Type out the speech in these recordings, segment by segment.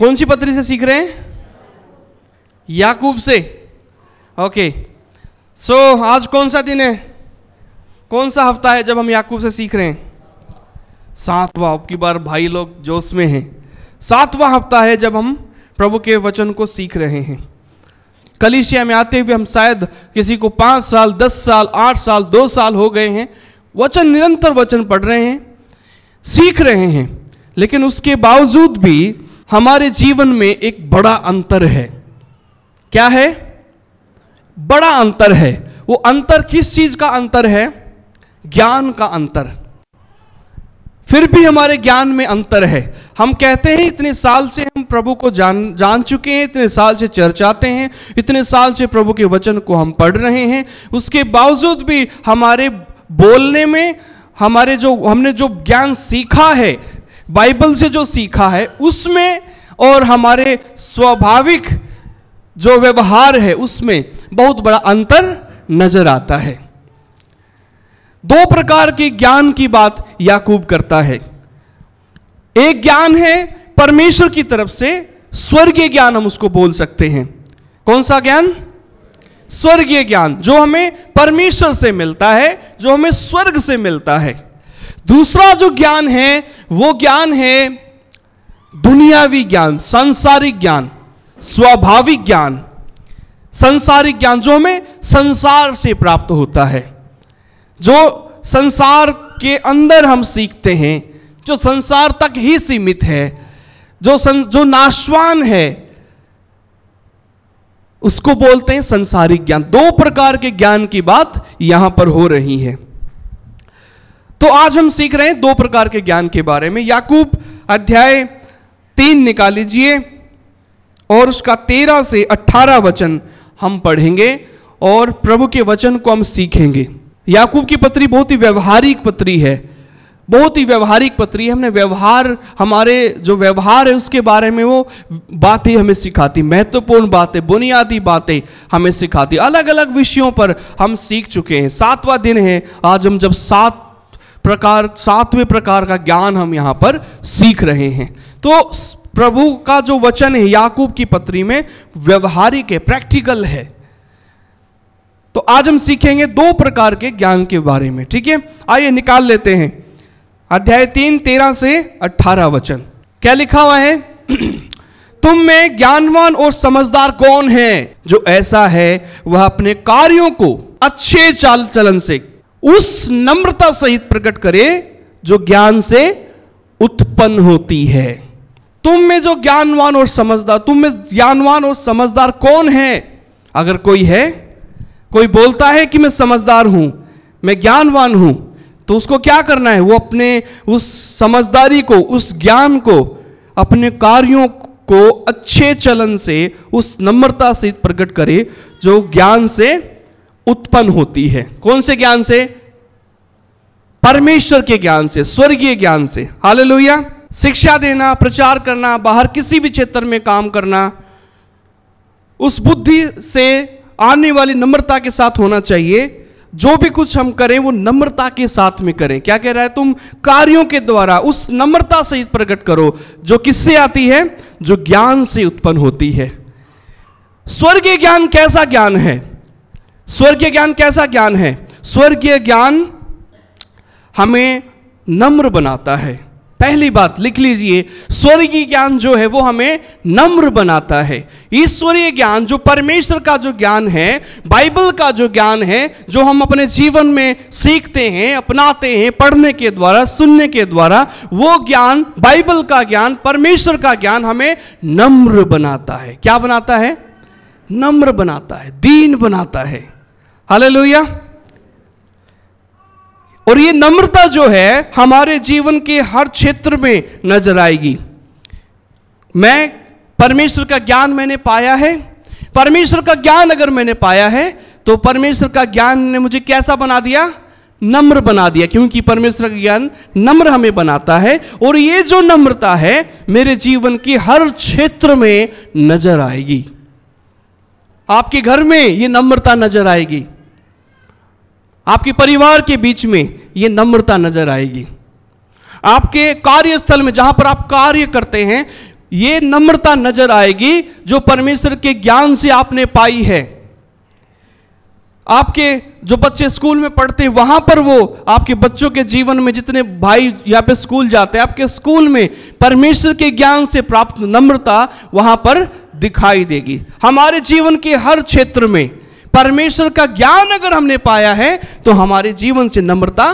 कौन सी पत्री से सीख रहे हैं याकूब से ओके सो so, आज कौन सा दिन है कौन सा हफ्ता है जब हम याकूब से सीख रहे हैं सातवां अब की बार भाई लोग जोश में हैं सातवां हफ्ता है जब हम प्रभु के वचन को सीख रहे हैं कलिशिया में आते हुए हम शायद किसी को पाँच साल दस साल आठ साल दो साल हो गए हैं वचन निरंतर वचन पढ़ रहे हैं सीख रहे हैं लेकिन उसके बावजूद भी हमारे जीवन में एक बड़ा अंतर है क्या है बड़ा अंतर है वो अंतर किस चीज का अंतर है ज्ञान का अंतर फिर भी हमारे ज्ञान में अंतर है हम कहते हैं इतने साल से हम प्रभु को जान जान चुके हैं इतने साल से चर्चाते हैं इतने साल से प्रभु के वचन को हम पढ़ रहे हैं उसके बावजूद भी हमारे बोलने में हमारे जो हमने जो ज्ञान सीखा है बाइबल से जो सीखा है उसमें और हमारे स्वाभाविक जो व्यवहार है उसमें बहुत बड़ा अंतर नजर आता है दो प्रकार के ज्ञान की बात याकूब करता है एक ज्ञान है परमेश्वर की तरफ से स्वर्गीय ज्ञान हम उसको बोल सकते हैं कौन सा ज्ञान स्वर्गीय ज्ञान जो हमें परमेश्वर से मिलता है जो हमें स्वर्ग से मिलता है दूसरा जो ज्ञान है वो ज्ञान है दुनियावी ज्ञान सांसारिक ज्ञान स्वाभाविक ज्ञान संसारिक ज्ञान जो हमें संसार से प्राप्त होता है जो संसार के अंदर हम सीखते हैं जो संसार तक ही सीमित है जो सं, जो नाशवान है उसको बोलते हैं संसारिक ज्ञान दो प्रकार के ज्ञान की बात यहां पर हो रही है तो आज हम सीख रहे हैं दो प्रकार के ज्ञान के बारे में याकूब अध्याय तीन निकाल लीजिए और उसका तेरह से अट्ठारह वचन हम पढ़ेंगे और प्रभु के वचन को हम सीखेंगे याकूब की पत्री बहुत ही व्यवहारिक पत्री है बहुत ही व्यवहारिक पत्री है हमने व्यवहार हमारे जो व्यवहार है उसके बारे में वो बातें हमें सिखाती महत्वपूर्ण बातें बुनियादी बातें हमें सिखाती अलग अलग विषयों पर हम सीख चुके हैं सातवां दिन है आज हम जब सात प्रकार सातवें प्रकार का ज्ञान हम यहाँ पर सीख रहे हैं तो प्रभु का जो वचन है याकूब की पत्री में व्यवहारिक है प्रैक्टिकल है तो आज हम सीखेंगे दो प्रकार के ज्ञान के बारे में ठीक है आइए निकाल लेते हैं अध्याय तीन तेरह से अठारह वचन क्या लिखा हुआ है तुम में ज्ञानवान और समझदार कौन है जो ऐसा है वह अपने कार्यों को अच्छे चाल चलन से उस नम्रता सहित प्रकट करे जो ज्ञान से उत्पन्न होती है तुम में जो ज्ञानवान और समझदार तुम में ज्ञानवान और समझदार कौन है अगर कोई है कोई बोलता है कि मैं समझदार हूं मैं ज्ञानवान हूं तो उसको क्या करना है वो अपने उस समझदारी को उस ज्ञान को अपने कार्यों को अच्छे चलन से उस नम्रता से प्रकट करे जो ज्ञान से उत्पन्न होती है कौन से ज्ञान से परमेश्वर के ज्ञान से स्वर्गीय ज्ञान से लोहिया शिक्षा देना प्रचार करना बाहर किसी भी क्षेत्र में काम करना उस बुद्धि से आने वाली नम्रता के साथ होना चाहिए जो भी कुछ हम करें वो नम्रता के साथ में करें क्या कह रहा है तुम कार्यों के द्वारा उस नम्रता से प्रकट करो जो किससे आती है जो ज्ञान से उत्पन्न होती है स्वर्गीय ज्ञान कैसा ज्ञान है स्वर्गीय ज्ञान कैसा ज्ञान है स्वर्गीय ज्ञान हमें नम्र बनाता है पहली बात लिख लीजिए स्वर्गीय ज्ञान जो है वो हमें नम्र बनाता है ईश्वरीय ज्ञान जो परमेश्वर का जो ज्ञान है बाइबल का जो ज्ञान है जो हम अपने जीवन में सीखते हैं अपनाते हैं पढ़ने के द्वारा सुनने के द्वारा वो ज्ञान बाइबल का ज्ञान परमेश्वर का ज्ञान हमें नम्र बनाता है क्या बनाता है नम्र बनाता है दीन बनाता है हालेलुया और ये नम्रता जो है हमारे जीवन के हर क्षेत्र में नजर आएगी मैं परमेश्वर का ज्ञान मैंने पाया है परमेश्वर का ज्ञान अगर मैंने पाया है तो परमेश्वर का ज्ञान ने मुझे कैसा बना दिया नम्र बना दिया क्योंकि परमेश्वर का ज्ञान नम्र हमें बनाता है और ये जो नम्रता है मेरे जीवन की हर क्षेत्र में नजर आएगी आपके घर में ये नम्रता नजर आएगी आपके परिवार के बीच में ये नम्रता नजर आएगी आपके कार्यस्थल में जहां पर आप कार्य करते हैं ये नम्रता नजर आएगी जो परमेश्वर के ज्ञान से आपने पाई है आपके जो बच्चे स्कूल में पढ़ते हैं वहां पर वो आपके बच्चों के जीवन में जितने भाई यहाँ पे स्कूल जाते हैं आपके स्कूल में परमेश्वर के ज्ञान से प्राप्त नम्रता वहां पर दिखाई देगी हमारे जीवन के हर क्षेत्र में परमेश्वर का ज्ञान अगर हमने पाया है तो हमारे जीवन से नम्रता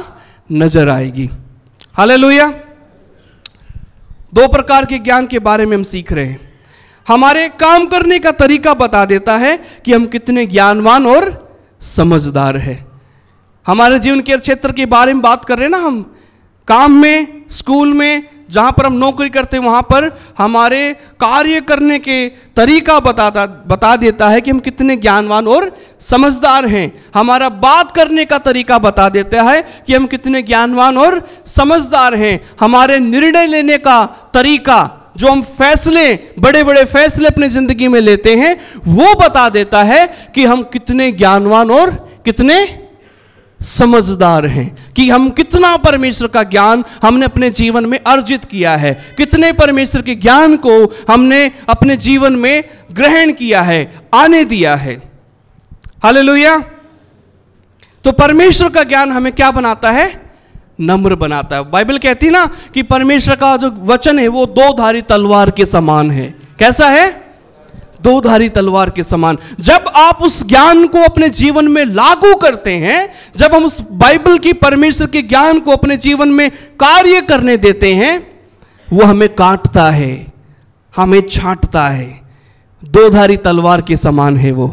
नजर आएगी हाले दो प्रकार के ज्ञान के बारे में हम सीख रहे हैं हमारे काम करने का तरीका बता देता है कि हम कितने ज्ञानवान और समझदार है हमारे जीवन के क्षेत्र के बारे में बात कर रहे हैं ना हम काम में स्कूल में जहाँ पर हम नौकरी करते हैं वहाँ पर हमारे कार्य करने के तरीका बताता बता देता है कि हम कितने ज्ञानवान और समझदार हैं हमारा बात करने का तरीका बता देता है कि हम कितने ज्ञानवान और समझदार हैं हमारे निर्णय लेने का तरीका जो हम फैसले बड़े बड़े फैसले अपने ज़िंदगी में लेते हैं वो बता देता है कि हम कितने ज्ञानवान और कितने समझदार हैं कि हम कितना परमेश्वर का ज्ञान हमने अपने जीवन में अर्जित किया है कितने परमेश्वर के ज्ञान को हमने अपने जीवन में ग्रहण किया है आने दिया है हाल तो परमेश्वर का ज्ञान हमें क्या बनाता है नम्र बनाता है बाइबल कहती ना कि परमेश्वर का जो वचन है वो दो धारी तलवार के समान है कैसा है दोधारी तलवार के समान जब आप उस ज्ञान को अपने जीवन में लागू करते हैं जब हम उस बाइबल की परमेश्वर के ज्ञान को अपने जीवन में कार्य करने देते हैं वो हमें काटता है हमें छाटता है दोधारी तलवार के समान है वो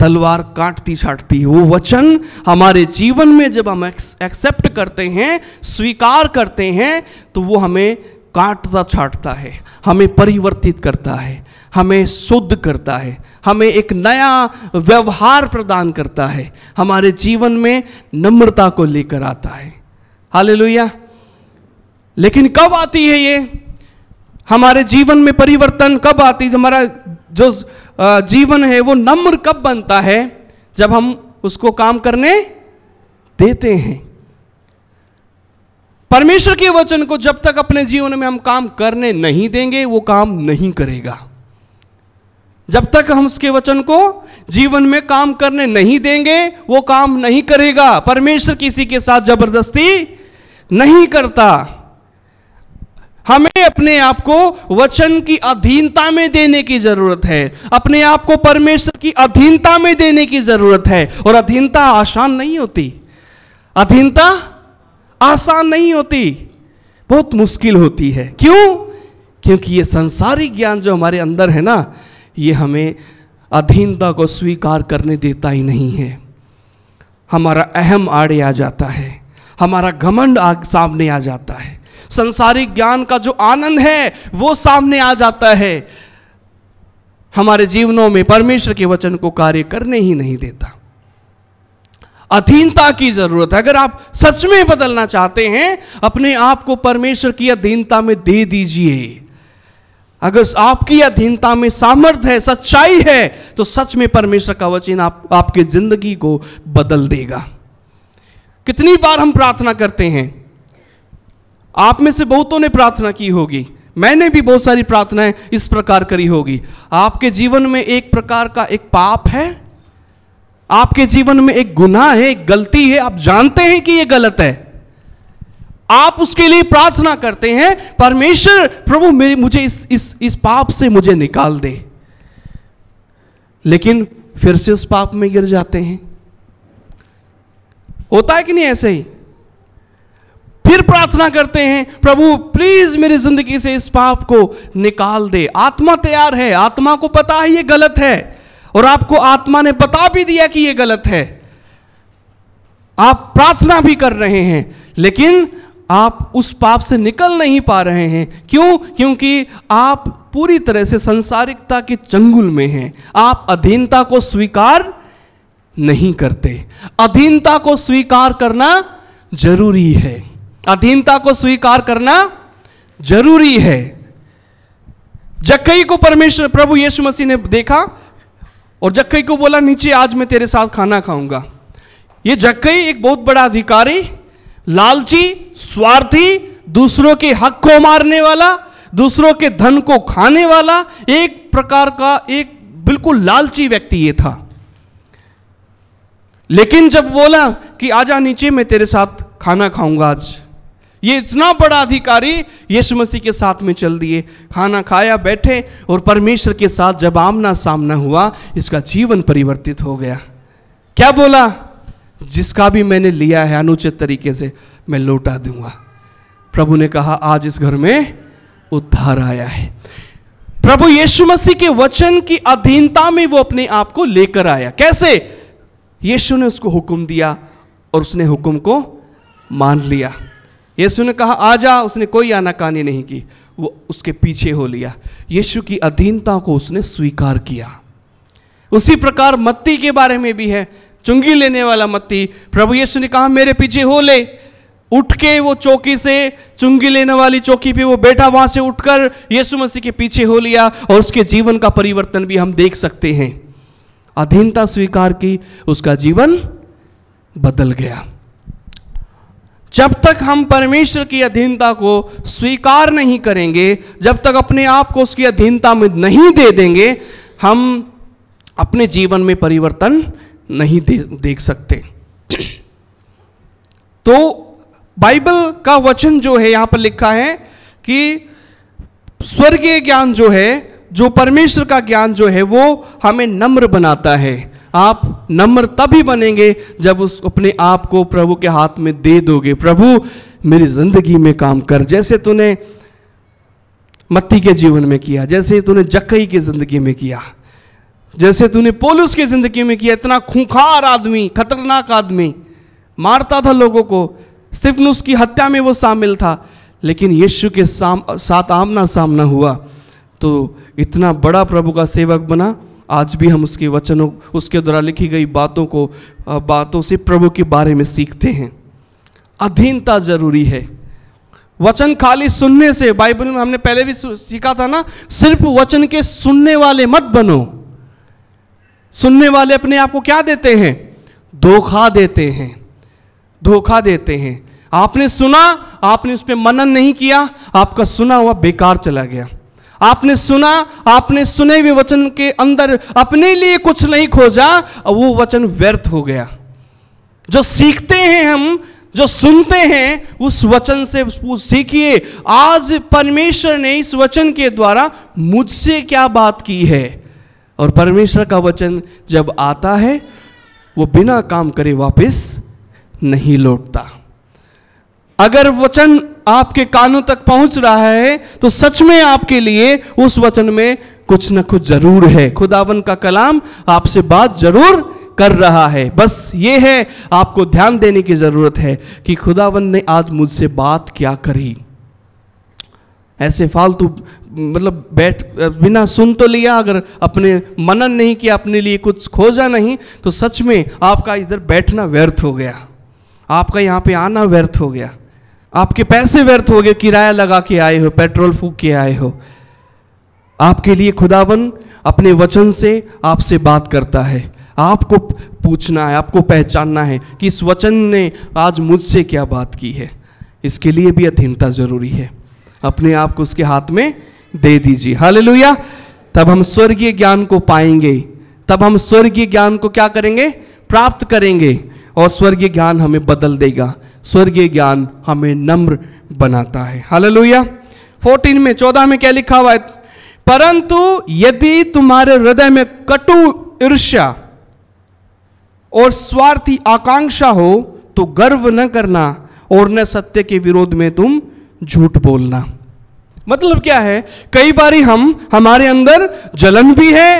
तलवार काटती छाटती है वो वचन हमारे जीवन में जब हम एक्सेप्ट करते हैं स्वीकार करते हैं तो वो हमें काटता छाटता है हमें परिवर्तित करता है हमें शुद्ध करता है हमें एक नया व्यवहार प्रदान करता है हमारे जीवन में नम्रता को लेकर आता है हाल लेकिन कब आती है ये हमारे जीवन में परिवर्तन कब आती है हमारा जो जीवन है वो नम्र कब बनता है जब हम उसको काम करने देते हैं परमेश्वर के वचन को जब तक अपने जीवन में हम काम करने नहीं देंगे वो काम नहीं करेगा जब तक हम उसके वचन को जीवन में काम करने नहीं देंगे वो काम नहीं करेगा परमेश्वर किसी के साथ जबरदस्ती नहीं करता हमें अपने आप को वचन की अधीनता में देने की जरूरत है अपने आप को परमेश्वर की अधीनता में देने की जरूरत है और अधीनता आसान नहीं होती अधीनता आसान नहीं होती बहुत मुश्किल होती है क्यों क्योंकि ये संसारी ज्ञान जो हमारे अंदर है ना ये हमें अधीनता को स्वीकार करने देता ही नहीं है हमारा अहम आड़े आ जाता है हमारा घमंड सामने आ जाता है संसारिक ज्ञान का जो आनंद है वो सामने आ जाता है हमारे जीवनों में परमेश्वर के वचन को कार्य करने ही नहीं देता अधीनता की जरूरत है अगर आप सच में बदलना चाहते हैं अपने आप को परमेश्वर की अधीनता में दे दीजिए अगर आपकी अधीनता में सामर्थ्य है सच्चाई है तो सच में परमेश्वर का वचन आप आपके जिंदगी को बदल देगा कितनी बार हम प्रार्थना करते हैं आप में से बहुतों ने प्रार्थना की होगी मैंने भी बहुत सारी प्रार्थनाएं इस प्रकार करी होगी आपके जीवन में एक प्रकार का एक पाप है आपके जीवन में एक गुनाह है एक गलती है आप जानते हैं कि यह गलत है आप उसके लिए प्रार्थना करते हैं परमेश्वर प्रभु मेरे मुझे इस इस इस पाप से मुझे निकाल दे लेकिन फिर से उस पाप में गिर जाते हैं होता है कि नहीं ऐसे ही फिर प्रार्थना करते हैं प्रभु प्लीज मेरी जिंदगी से इस पाप को निकाल दे आत्मा तैयार है आत्मा को पता है ये गलत है और आपको आत्मा ने बता भी दिया कि ये गलत है आप प्रार्थना भी कर रहे हैं लेकिन आप उस पाप से निकल नहीं पा रहे हैं क्यों क्योंकि आप पूरी तरह से संसारिकता के चंगुल में हैं आप अधीनता को स्वीकार नहीं करते अधीनता को स्वीकार करना जरूरी है अधीनता को स्वीकार करना जरूरी है जक्कई को परमेश्वर प्रभु यीशु मसीह ने देखा और जक्कई को बोला नीचे आज मैं तेरे साथ खाना खाऊंगा ये जक्कई एक बहुत बड़ा अधिकारी लालची स्वार्थी दूसरों के हक को मारने वाला दूसरों के धन को खाने वाला एक प्रकार का एक बिल्कुल लालची व्यक्ति ये था लेकिन जब बोला कि आजा नीचे मैं तेरे साथ खाना खाऊंगा आज ये इतना बड़ा अधिकारी यीशु मसीह के साथ में चल दिए खाना खाया बैठे और परमेश्वर के साथ जब आमना सामना हुआ इसका जीवन परिवर्तित हो गया क्या बोला जिसका भी मैंने लिया है अनुचित तरीके से मैं लौटा दूंगा प्रभु ने कहा आज इस घर में उद्धार आया है प्रभु यीशु मसीह के वचन की अधीनता में वो अपने आप को लेकर आया कैसे यीशु ने उसको हुक्म दिया और उसने हुक्म को मान लिया यीशु ने कहा आ जा उसने कोई आनाकानी नहीं की वो उसके पीछे हो लिया यीशु की अधीनता को उसने स्वीकार किया उसी प्रकार मत्ती के बारे में भी है चुंगी लेने वाला मत्ती प्रभु यीशु ने कहा मेरे पीछे हो ले उठ के वो चौकी से चुंगी लेने वाली चौकी पे वो बेटा वहां से उठकर यीशु मसीह के पीछे हो लिया और उसके जीवन का परिवर्तन भी हम देख सकते हैं अधीनता स्वीकार की उसका जीवन बदल गया जब तक हम परमेश्वर की अधीनता को स्वीकार नहीं करेंगे जब तक अपने आप को उसकी अधीनता में नहीं दे देंगे हम अपने जीवन में परिवर्तन नहीं दे, देख सकते तो बाइबल का वचन जो है यहां पर लिखा है कि स्वर्गीय ज्ञान जो है जो परमेश्वर का ज्ञान जो है वो हमें नम्र बनाता है आप नम्र तभी बनेंगे जब उस अपने आप को प्रभु के हाथ में दे दोगे प्रभु मेरी जिंदगी में काम कर जैसे तूने मत्ती के जीवन में किया जैसे तूने जक्कई की जिंदगी में किया जैसे तूने पोलूस की जिंदगी में किया इतना खूंखार आदमी खतरनाक आदमी मारता था लोगों को न की हत्या में वो शामिल था लेकिन यीशु के साम, साथ आमना सामना हुआ तो इतना बड़ा प्रभु का सेवक बना आज भी हम उसके वचनों उसके द्वारा लिखी गई बातों को बातों से प्रभु के बारे में सीखते हैं अधीनता जरूरी है वचन खाली सुनने से बाइबल में हमने पहले भी सीखा था ना सिर्फ वचन के सुनने वाले मत बनो सुनने वाले अपने आप को क्या देते हैं धोखा देते हैं धोखा देते हैं आपने सुना आपने उस पर मनन नहीं किया आपका सुना हुआ बेकार चला गया आपने सुना आपने सुने हुए वचन के अंदर अपने लिए कुछ नहीं खोजा वो वचन व्यर्थ हो गया जो सीखते हैं हम जो सुनते हैं उस वचन से सीखिए आज परमेश्वर ने इस वचन के द्वारा मुझसे क्या बात की है और परमेश्वर का वचन जब आता है वो बिना काम करे वापस नहीं लौटता अगर वचन आपके कानों तक पहुंच रहा है तो सच में आपके लिए उस वचन में कुछ ना कुछ जरूर है खुदावन का कलाम आपसे बात जरूर कर रहा है बस ये है आपको ध्यान देने की जरूरत है कि खुदावन ने आज मुझसे बात क्या करी ऐसे फालतू मतलब बैठ बिना सुन तो लिया अगर अपने मनन नहीं किया अपने लिए कुछ खोजा नहीं तो सच में आपका इधर बैठना व्यर्थ हो गया आपका यहाँ पे आना व्यर्थ हो गया आपके पैसे व्यर्थ हो गए किराया लगा के आए हो पेट्रोल फूक के आए हो आपके लिए खुदावन अपने वचन से आपसे बात करता है आपको पूछना है आपको पहचानना है कि इस वचन ने आज मुझसे क्या बात की है इसके लिए भी अधीनता जरूरी है अपने आप को उसके हाथ में दे दीजिए हालेलुया तब हम स्वर्गीय ज्ञान को पाएंगे तब हम स्वर्गीय ज्ञान को क्या करेंगे प्राप्त करेंगे और स्वर्गीय ज्ञान हमें बदल देगा स्वर्गीय ज्ञान हमें नम्र बनाता है हालेलुया 14 में 14 में क्या लिखा हुआ है परंतु यदि तुम्हारे हृदय में कटु ईर्ष्या और स्वार्थी आकांक्षा हो तो गर्व न करना और न सत्य के विरोध में तुम झूठ बोलना मतलब क्या है कई बार हम हमारे अंदर जलन भी है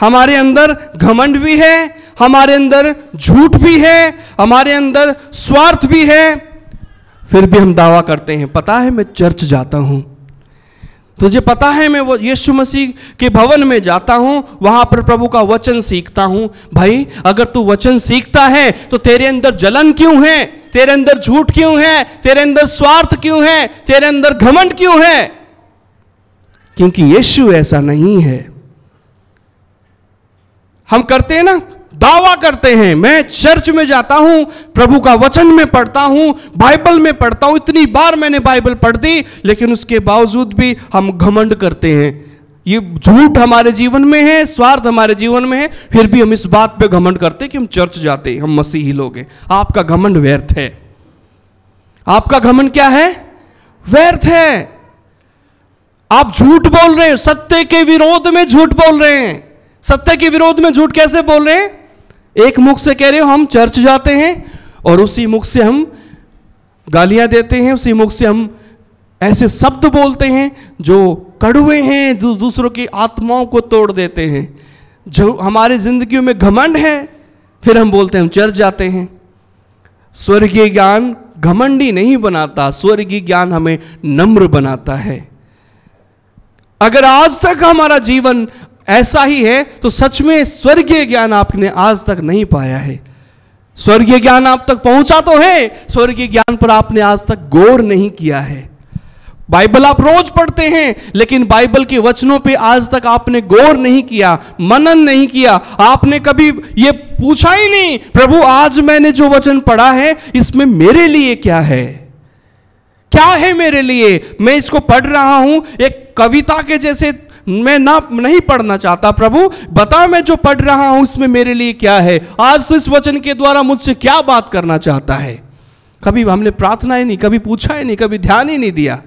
हमारे अंदर घमंड भी है हमारे अंदर झूठ भी है हमारे अंदर स्वार्थ भी है फिर भी हम दावा करते हैं पता है मैं चर्च जाता हूं तुझे पता है मैं वो यीशु मसीह के भवन में जाता हूँ वहाँ पर प्रभु का वचन सीखता हूँ भाई अगर तू वचन सीखता है तो तेरे अंदर जलन क्यों है तेरे अंदर झूठ क्यों है तेरे अंदर स्वार्थ क्यों है तेरे अंदर घमंड क्यों है क्योंकि यीशु ऐसा नहीं है हम करते हैं ना दावा करते हैं मैं चर्च में जाता हूं प्रभु का वचन में पढ़ता हूं बाइबल में पढ़ता हूं इतनी बार मैंने बाइबल पढ़ दी लेकिन उसके बावजूद भी हम घमंड करते हैं ये झूठ हमारे जीवन में है स्वार्थ हमारे जीवन में है फिर भी हम इस बात पे घमंड करते कि हम चर्च जाते हम मसीही लोग हैं आपका घमंड व्यर्थ है आपका घमंड क्या है व्यर्थ है आप झूठ बोल रहे हैं सत्य के विरोध में झूठ बोल रहे हैं सत्य के विरोध में झूठ कैसे बोल रहे हैं एक मुख से कह रहे हो हम चर्च जाते हैं और उसी मुख से हम गालियां देते हैं उसी मुख से हम ऐसे शब्द बोलते हैं जो कड़ुए हैं जो दूसरों की आत्माओं को तोड़ देते हैं जो हमारे जिंदगी में घमंड है फिर हम बोलते हैं हम चर्च जाते हैं स्वर्गीय ज्ञान घमंडी नहीं बनाता स्वर्गीय ज्ञान हमें नम्र बनाता है अगर आज तक हमारा जीवन ऐसा ही है तो सच में स्वर्गीय ज्ञान आपने आज तक नहीं पाया है स्वर्गीय ज्ञान आप तक पहुंचा तो है स्वर्गीय ज्ञान पर आपने आज तक गौर नहीं किया है बाइबल आप रोज पढ़ते हैं लेकिन बाइबल के वचनों पे आज तक आपने गौर नहीं किया मनन नहीं किया आपने कभी ये पूछा ही नहीं प्रभु आज मैंने जो वचन पढ़ा है इसमें मेरे लिए क्या है क्या है मेरे लिए मैं इसको पढ़ रहा हूं एक कविता के जैसे मैं ना नहीं पढ़ना चाहता प्रभु बता मैं जो पढ़ रहा हूं उसमें मेरे लिए क्या है आज तो इस वचन के द्वारा मुझसे क्या बात करना चाहता है कभी हमने प्रार्थना ही नहीं कभी पूछा ही नहीं कभी ध्यान ही नहीं दिया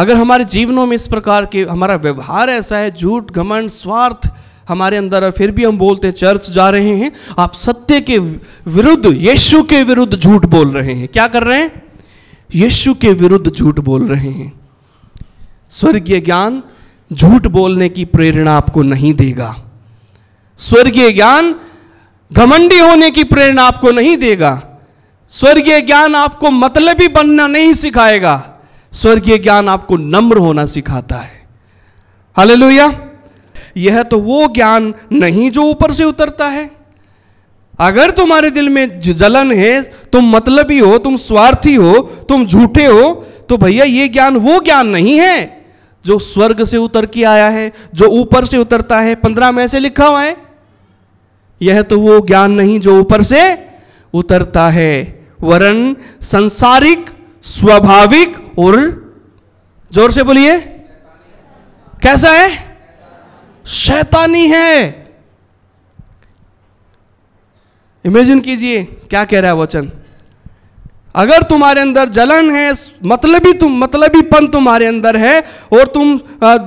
अगर हमारे जीवनों में इस प्रकार के हमारा व्यवहार ऐसा है झूठ घमंड स्वार्थ हमारे अंदर और फिर भी हम बोलते हैं चर्च जा रहे हैं आप सत्य के विरुद्ध यीशु के विरुद्ध झूठ बोल रहे हैं क्या कर रहे हैं यीशु के विरुद्ध झूठ बोल रहे हैं स्वर्गीय ज्ञान झूठ बोलने की प्रेरणा आपको नहीं देगा स्वर्गीय ज्ञान घमंडी होने की प्रेरणा आपको नहीं देगा स्वर्गीय ज्ञान आपको मतलबी बनना नहीं सिखाएगा स्वर्गीय ज्ञान आपको नम्र होना सिखाता है हालेलुया यह तो वो ज्ञान नहीं जो ऊपर से उतरता है अगर तुम्हारे दिल में जलन है तुम मतलबी हो तुम स्वार्थी हो तुम झूठे हो तो भैया ये ज्ञान वो ज्ञान नहीं है जो स्वर्ग से उतर के आया है जो ऊपर से उतरता है पंद्रह में से लिखा हुआ है यह तो वो ज्ञान नहीं जो ऊपर से उतरता है वरन संसारिक स्वाभाविक और जोर से बोलिए कैसा है शैतानी है इमेजिन कीजिए क्या कह रहा है वचन अगर तुम्हारे अंदर जलन है मतलबी तुम मतलबीपन तुम्हारे अंदर है और तुम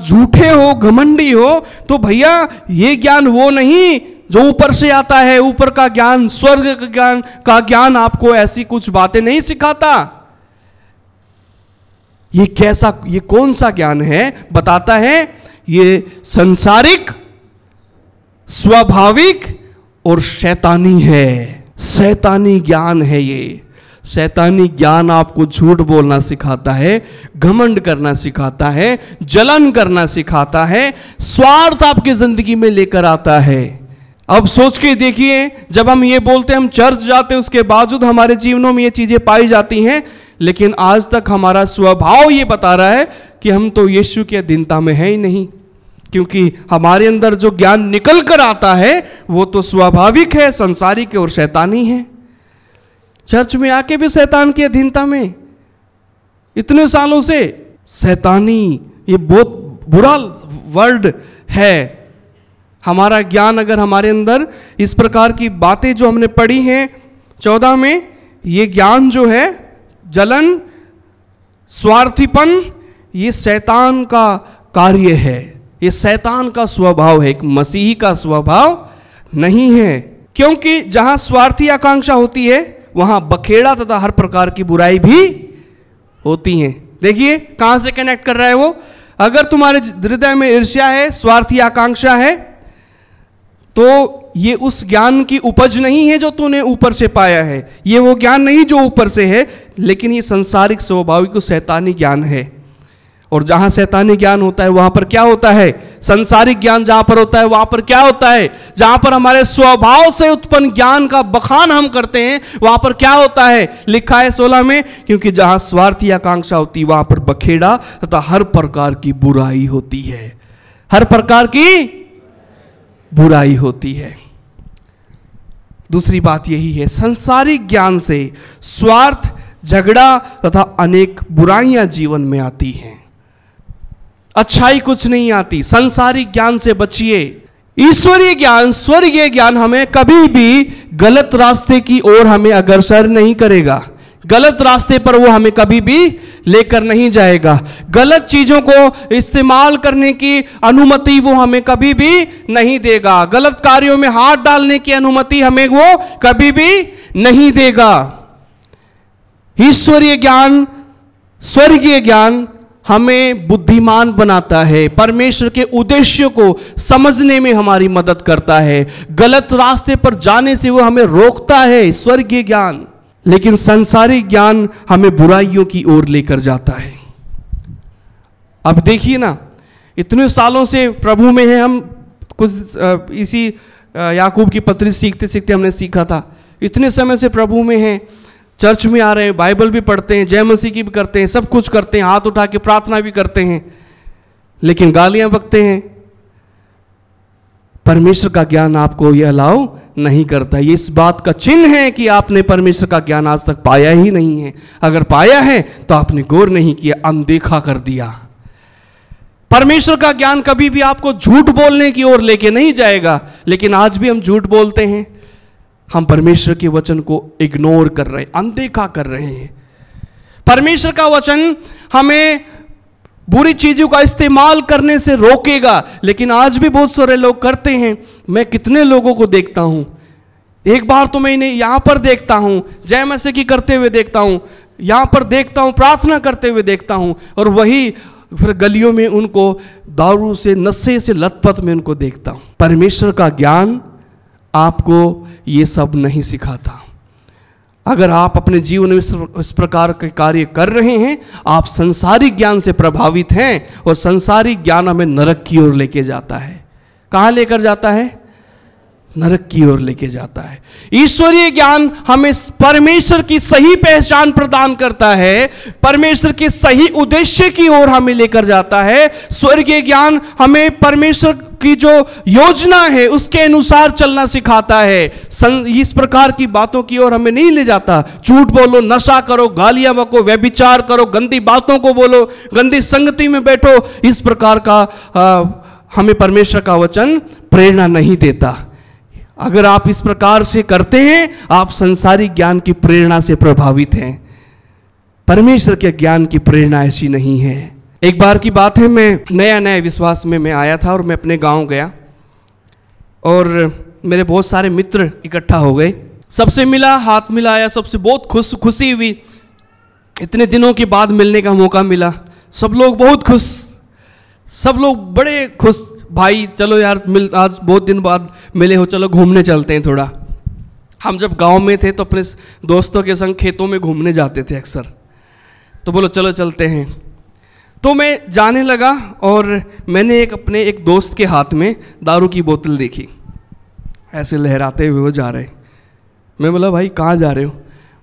झूठे हो घमंडी हो तो भैया ये ज्ञान वो नहीं जो ऊपर से आता है ऊपर का ज्ञान स्वर्ग का ज्ञान का ज्ञान आपको ऐसी कुछ बातें नहीं सिखाता ये कैसा ये कौन सा ज्ञान है बताता है ये संसारिक स्वाभाविक और शैतानी है शैतानी ज्ञान है ये शैतानी ज्ञान आपको झूठ बोलना सिखाता है घमंड करना सिखाता है जलन करना सिखाता है स्वार्थ आपके जिंदगी में लेकर आता है अब सोच के देखिए जब हम ये बोलते हैं हम चर्च जाते हैं उसके बावजूद हमारे जीवनों में ये चीजें पाई जाती हैं लेकिन आज तक हमारा स्वभाव ये बता रहा है कि हम तो यीशु के अधीनता में है ही नहीं क्योंकि हमारे अंदर जो ज्ञान निकल कर आता है वो तो स्वाभाविक है संसारिक और शैतानी है चर्च में आके भी शैतान की अधीनता में इतने सालों से शैतानी ये बहुत बुरा वर्ड है हमारा ज्ञान अगर हमारे अंदर इस प्रकार की बातें जो हमने पढ़ी हैं चौदह में ये ज्ञान जो है जलन स्वार्थीपन ये शैतान का कार्य है ये शैतान का स्वभाव है एक मसीही का स्वभाव नहीं है क्योंकि जहां स्वार्थी आकांक्षा होती है वहां बखेड़ा तथा हर प्रकार की बुराई भी होती है देखिए कहां से कनेक्ट कर रहा है वो अगर तुम्हारे हृदय में ईर्ष्या है स्वार्थी आकांक्षा है तो ये उस ज्ञान की उपज नहीं है जो तूने ऊपर से पाया है ये वो ज्ञान नहीं जो ऊपर से है लेकिन ये संसारिक स्वाभाविक सैतानी ज्ञान है और जहां सैतानी ज्ञान होता है वहां पर क्या होता है संसारिक ज्ञान जहां पर होता है वहां पर क्या होता है जहां पर हमारे स्वभाव से उत्पन्न ज्ञान का बखान हम करते हैं वहां पर क्या होता है लिखा है सोलह में क्योंकि जहां स्वार्थी आकांक्षा होती वहां पर बखेड़ा तथा हर प्रकार की बुराई होती है हर प्रकार की बुराई होती है दूसरी बात यही है संसारिक ज्ञान से स्वार्थ झगड़ा तथा अनेक बुराइयां जीवन में आती हैं अच्छाई कुछ नहीं आती संसारी ज्ञान से बचिए ईश्वरीय ज्ञान स्वर्गीय ज्ञान हमें कभी भी गलत रास्ते की ओर हमें अग्रसर नहीं करेगा गलत रास्ते पर वो हमें कभी भी लेकर नहीं जाएगा गलत चीज़ों को इस्तेमाल करने की अनुमति वो हमें कभी भी नहीं देगा गलत कार्यों में हाथ डालने की अनुमति हमें वो कभी भी नहीं देगा ईश्वरीय ज्ञान स्वर्गीय ज्ञान हमें बुद्धिमान बनाता है परमेश्वर के उद्देश्य को समझने में हमारी मदद करता है गलत रास्ते पर जाने से वो हमें रोकता है स्वर्गीय ज्ञान लेकिन संसारिक ज्ञान हमें बुराइयों की ओर लेकर जाता है अब देखिए ना इतने सालों से प्रभु में है हम कुछ इसी याकूब की पत्री सीखते सीखते हमने सीखा था इतने समय से प्रभु में हैं चर्च में आ रहे हैं बाइबल भी पढ़ते हैं जय मसीह की भी करते हैं सब कुछ करते हैं हाथ उठा के प्रार्थना भी करते हैं लेकिन गालियां बकते हैं परमेश्वर का ज्ञान आपको ये अलाउ नहीं करता ये इस बात का चिन्ह है कि आपने परमेश्वर का ज्ञान आज तक पाया ही नहीं है अगर पाया है तो आपने गौर नहीं किया अनदेखा कर दिया परमेश्वर का ज्ञान कभी भी आपको झूठ बोलने की ओर लेके नहीं जाएगा लेकिन आज भी हम झूठ बोलते हैं हम परमेश्वर के वचन को इग्नोर कर रहे हैं अनदेखा कर रहे हैं परमेश्वर का वचन हमें बुरी चीज़ों का इस्तेमाल करने से रोकेगा लेकिन आज भी बहुत सारे लोग करते हैं मैं कितने लोगों को देखता हूं एक बार तो मैं इन्हें यहां पर देखता हूं जय मसे की करते हुए देखता हूं यहां पर देखता हूं प्रार्थना करते हुए देखता हूं और वही फिर गलियों में उनको दारू से नशे से लतपत में उनको देखता हूं परमेश्वर का ज्ञान आपको ये सब नहीं सिखाता अगर आप अपने जीवन में इस प्रकार के कार्य कर रहे हैं आप संसारिक ज्ञान से प्रभावित हैं और संसारिक ज्ञान हमें नरक की ओर लेके जाता है कहाँ लेकर जाता है नरक की ओर लेके जाता है ईश्वरीय ज्ञान हमें परमेश्वर की सही पहचान प्रदान करता है परमेश्वर के सही उद्देश्य की ओर हमें लेकर जाता है स्वर्गीय ज्ञान हमें परमेश्वर की जो योजना है उसके अनुसार चलना सिखाता है इस प्रकार की बातों की ओर हमें नहीं ले जाता झूठ बोलो नशा करो गालियां बको व्यभिचार करो गंदी बातों को बोलो गंदी संगति में बैठो इस प्रकार का आ, हमें परमेश्वर का वचन प्रेरणा नहीं देता अगर आप इस प्रकार से करते हैं आप संसारी ज्ञान की प्रेरणा से प्रभावित हैं परमेश्वर के ज्ञान की प्रेरणा ऐसी नहीं है एक बार की बात है मैं नया नया विश्वास में मैं आया था और मैं अपने गांव गया और मेरे बहुत सारे मित्र इकट्ठा हो गए सबसे मिला हाथ मिलाया सबसे बहुत खुश खुशी हुई इतने दिनों के बाद मिलने का मौका मिला सब लोग बहुत खुश सब लोग बड़े खुश भाई चलो यार मिल आज बहुत दिन बाद मिले हो चलो घूमने चलते हैं थोड़ा हम जब गांव में थे तो अपने दोस्तों के संग खेतों में घूमने जाते थे अक्सर तो बोलो चलो चलते हैं तो मैं जाने लगा और मैंने एक अपने एक दोस्त के हाथ में दारू की बोतल देखी ऐसे लहराते हुए वो जा रहे मैं बोला भाई कहाँ जा रहे हो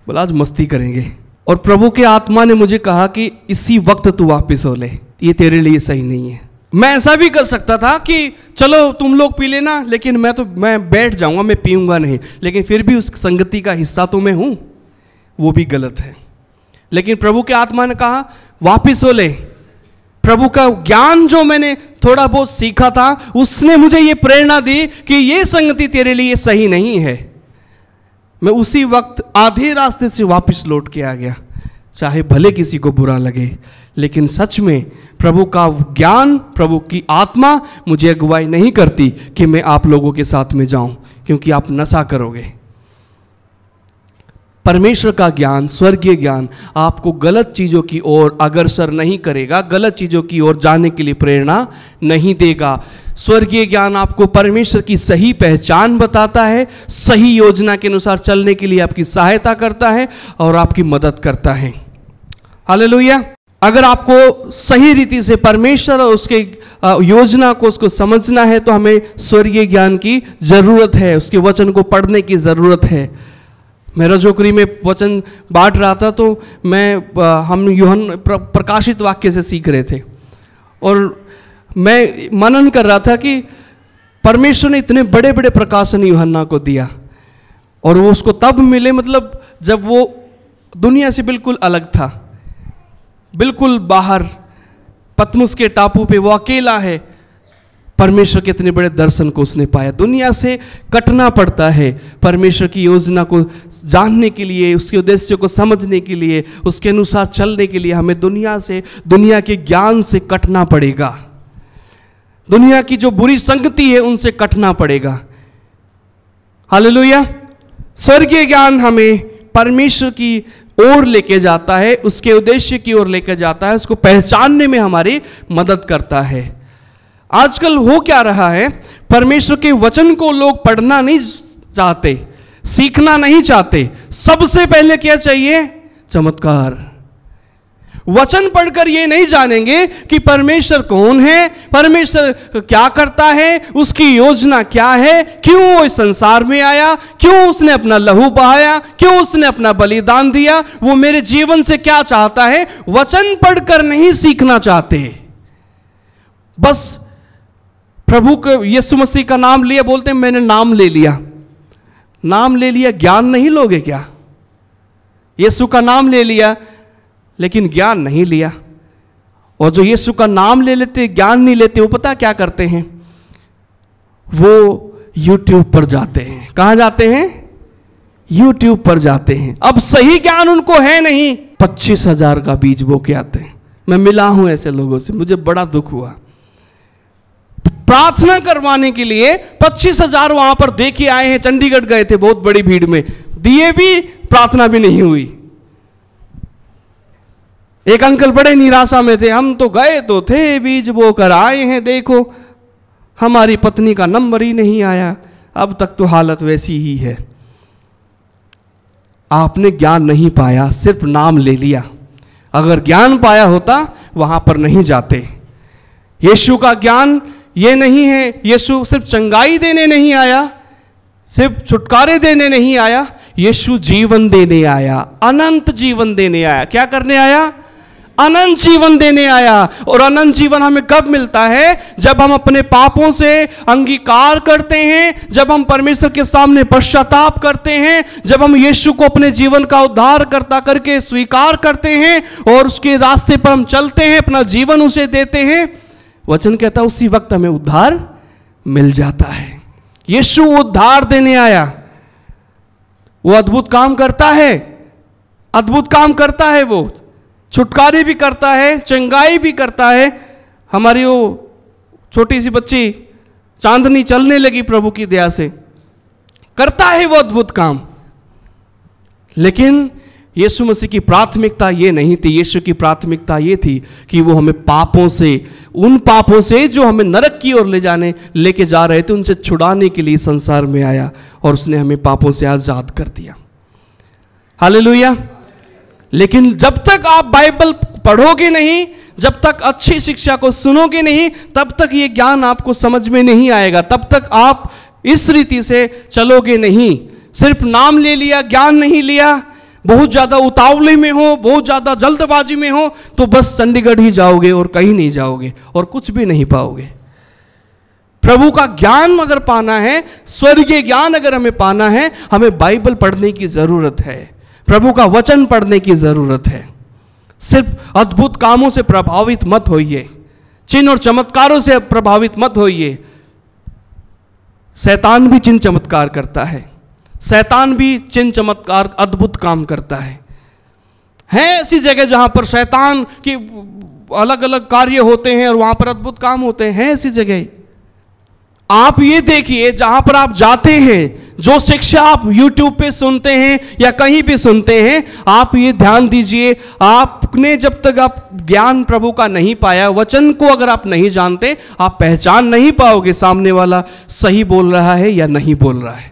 बोला आज मस्ती करेंगे और प्रभु के आत्मा ने मुझे कहा कि इसी वक्त तू वापस हो ले ये तेरे लिए सही नहीं है मैं ऐसा भी कर सकता था कि चलो तुम लोग पी लेना लेकिन मैं तो मैं बैठ जाऊंगा मैं पीऊंगा नहीं लेकिन फिर भी उस संगति का हिस्सा तो मैं हूँ वो भी गलत है लेकिन प्रभु के आत्मा ने कहा वापिस हो ले प्रभु का ज्ञान जो मैंने थोड़ा बहुत सीखा था उसने मुझे ये प्रेरणा दी कि ये संगति तेरे लिए सही नहीं है मैं उसी वक्त आधे रास्ते से वापस लौट के आ गया चाहे भले किसी को बुरा लगे लेकिन सच में प्रभु का ज्ञान प्रभु की आत्मा मुझे अगुवाई नहीं करती कि मैं आप लोगों के साथ में जाऊं क्योंकि आप नशा करोगे परमेश्वर का ज्ञान स्वर्गीय ज्ञान आपको गलत चीज़ों की ओर अग्रसर नहीं करेगा गलत चीज़ों की ओर जाने के लिए प्रेरणा नहीं देगा स्वर्गीय ज्ञान आपको परमेश्वर की सही पहचान बताता है सही योजना के अनुसार चलने के लिए आपकी सहायता करता है और आपकी मदद करता है हालेलुया अगर आपको सही रीति से परमेश्वर और उसके योजना को उसको समझना है तो हमें स्वर्गीय ज्ञान की ज़रूरत है उसके वचन को पढ़ने की ज़रूरत है मेरा जोकरी में वचन बांट रहा था तो मैं हम यूहन प्रकाशित वाक्य से सीख रहे थे और मैं मनन कर रहा था कि परमेश्वर ने इतने बड़े बड़े प्रकाशन यूहन्ना को दिया और वो उसको तब मिले मतलब जब वो दुनिया से बिल्कुल अलग था बिल्कुल बाहर पतमुस के टापू पे वो अकेला है परमेश्वर के इतने बड़े दर्शन को उसने पाया दुनिया से कटना पड़ता है परमेश्वर की योजना को जानने के लिए उसके उद्देश्य को समझने के लिए उसके अनुसार चलने के लिए हमें दुनिया से दुनिया के ज्ञान से कटना पड़ेगा दुनिया की जो बुरी संगति है उनसे कटना पड़ेगा हालेलुया स्वर्गीय ज्ञान हमें परमेश्वर की ओर लेके जाता है उसके उद्देश्य की ओर लेकर जाता है उसको पहचानने में हमारी मदद करता है आजकल हो क्या रहा है परमेश्वर के वचन को लोग पढ़ना नहीं चाहते सीखना नहीं चाहते सबसे पहले क्या चाहिए चमत्कार वचन पढ़कर ये नहीं जानेंगे कि परमेश्वर कौन है परमेश्वर क्या करता है उसकी योजना क्या है क्यों वो इस संसार में आया क्यों उसने अपना लहू बहाया क्यों उसने अपना बलिदान दिया वो मेरे जीवन से क्या चाहता है वचन पढ़कर नहीं सीखना चाहते बस प्रभु के यीशु मसीह का नाम लिया बोलते मैंने नाम ले लिया नाम ले लिया ज्ञान नहीं लोगे क्या यीशु का नाम ले लिया लेकिन ज्ञान नहीं लिया और जो यीशु का नाम ले लेते ज्ञान नहीं लेते वो पता क्या करते हैं वो यूट्यूब पर जाते हैं कहां जाते हैं यूट्यूब पर जाते हैं अब सही ज्ञान उनको है नहीं पच्चीस हजार का बीज बो के आते हैं मैं मिला हूं ऐसे लोगों से मुझे बड़ा दुख हुआ प्रार्थना करवाने के लिए पच्चीस हजार वहां पर दे के आए हैं चंडीगढ़ गए थे बहुत बड़ी भीड़ में दिए भी प्रार्थना भी नहीं हुई एक अंकल बड़े निराशा में थे हम तो गए तो थे बीज बोकर कर आए हैं देखो हमारी पत्नी का नंबर ही नहीं आया अब तक तो हालत वैसी ही है आपने ज्ञान नहीं पाया सिर्फ नाम ले लिया अगर ज्ञान पाया होता वहां पर नहीं जाते यीशु का ज्ञान ये नहीं है यीशु सिर्फ चंगाई देने नहीं आया सिर्फ छुटकारे देने नहीं आया यीशु जीवन देने आया अनंत जीवन देने आया क्या करने आया अनंत जीवन देने आया और अनंत जीवन हमें कब मिलता है जब हम अपने पापों से अंगीकार करते हैं जब हम परमेश्वर के सामने पश्चाताप करते हैं जब हम यीशु को अपने जीवन का उद्धार करता करके स्वीकार करते हैं और उसके रास्ते पर हम चलते हैं अपना जीवन उसे देते हैं वचन कहता उसी वक्त हमें उद्धार मिल जाता है यीशु उद्धार देने आया वो अद्भुत काम करता है अद्भुत काम करता है वो छुटकारी भी करता है चंगाई भी करता है हमारी वो छोटी सी बच्ची चांदनी चलने लगी प्रभु की दया से करता है वो अद्भुत काम लेकिन यीशु मसीह की प्राथमिकता ये नहीं थी यीशु की प्राथमिकता ये थी कि वो हमें पापों से उन पापों से जो हमें नरक की ओर ले जाने लेके जा रहे थे उनसे छुड़ाने के लिए संसार में आया और उसने हमें पापों से आज़ाद कर दिया हाल लेकिन जब तक आप बाइबल पढ़ोगे नहीं जब तक अच्छी शिक्षा को सुनोगे नहीं तब तक ये ज्ञान आपको समझ में नहीं आएगा तब तक आप इस रीति से चलोगे नहीं सिर्फ नाम ले लिया ज्ञान नहीं लिया बहुत ज़्यादा उतावले में हो बहुत ज़्यादा जल्दबाजी में हो तो बस चंडीगढ़ ही जाओगे और कहीं नहीं जाओगे और कुछ भी नहीं पाओगे प्रभु का ज्ञान अगर पाना है स्वर्गीय ज्ञान अगर हमें पाना है हमें बाइबल पढ़ने की ज़रूरत है प्रभु का वचन पढ़ने की ज़रूरत है सिर्फ अद्भुत कामों से प्रभावित मत होइए चिन्ह और चमत्कारों से प्रभावित मत होइए शैतान भी चिन्ह चमत्कार करता है शैतान भी चिन चमत्कार अद्भुत काम करता है हैं ऐसी जगह जहां पर शैतान की अलग अलग कार्य होते हैं और वहां पर अद्भुत काम होते हैं ऐसी जगह आप ये देखिए जहां पर आप जाते हैं जो शिक्षा आप YouTube पे सुनते हैं या कहीं भी सुनते हैं आप ये ध्यान दीजिए आपने जब तक आप ज्ञान प्रभु का नहीं पाया वचन को अगर आप नहीं जानते आप पहचान नहीं पाओगे सामने वाला सही बोल रहा है या नहीं बोल रहा है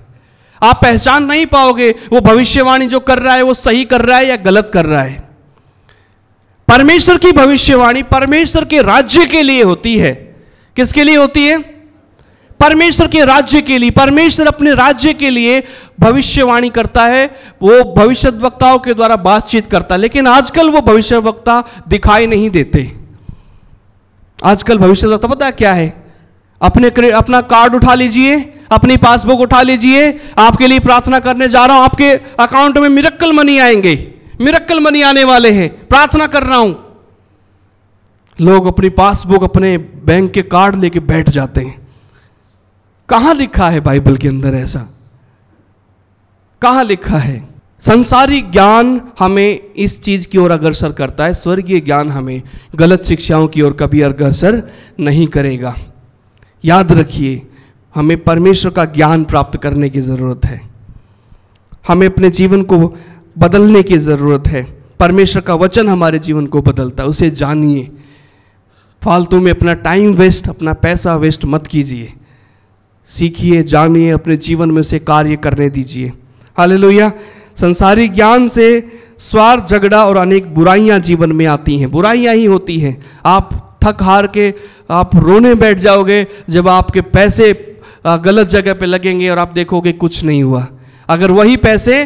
आप पहचान नहीं पाओगे वो भविष्यवाणी जो कर रहा है वो सही कर रहा है या गलत कर रहा है परमेश्वर की भविष्यवाणी परमेश्वर के राज्य के लिए होती है किसके लिए होती है परमेश्वर के राज्य के लिए परमेश्वर अपने राज्य के लिए भविष्यवाणी करता है वो भविष्य वक्ताओं के द्वारा बातचीत करता है लेकिन आजकल वो भविष्य वक्ता दिखाई नहीं देते आजकल भविष्य वक्ता पता क्या है अपने अपना कार्ड उठा लीजिए अपनी पासबुक उठा लीजिए आपके लिए प्रार्थना करने जा रहा हूं आपके अकाउंट में मिरक्कल मनी आएंगे मिरक्कल मनी आने वाले हैं प्रार्थना कर रहा हूं लोग अपनी पासबुक अपने बैंक के कार्ड लेके बैठ जाते हैं कहां लिखा है बाइबल के अंदर ऐसा कहां लिखा है संसारी ज्ञान हमें इस चीज की ओर अग्रसर करता है स्वर्गीय ज्ञान हमें गलत शिक्षाओं की ओर कभी अग्रसर नहीं करेगा याद रखिए हमें परमेश्वर का ज्ञान प्राप्त करने की ज़रूरत है हमें अपने जीवन को बदलने की ज़रूरत है परमेश्वर का वचन हमारे जीवन को बदलता है उसे जानिए फालतू में अपना टाइम वेस्ट अपना पैसा वेस्ट मत कीजिए सीखिए जानिए अपने जीवन में उसे कार्य करने दीजिए हाल लोहिया संसारी ज्ञान से स्वार्थ झगड़ा और अनेक बुराइयां जीवन में आती हैं बुराइयां ही होती हैं आप थक हार के आप रोने बैठ जाओगे जब आपके पैसे गलत जगह पे लगेंगे और आप देखोगे कुछ नहीं हुआ अगर वही पैसे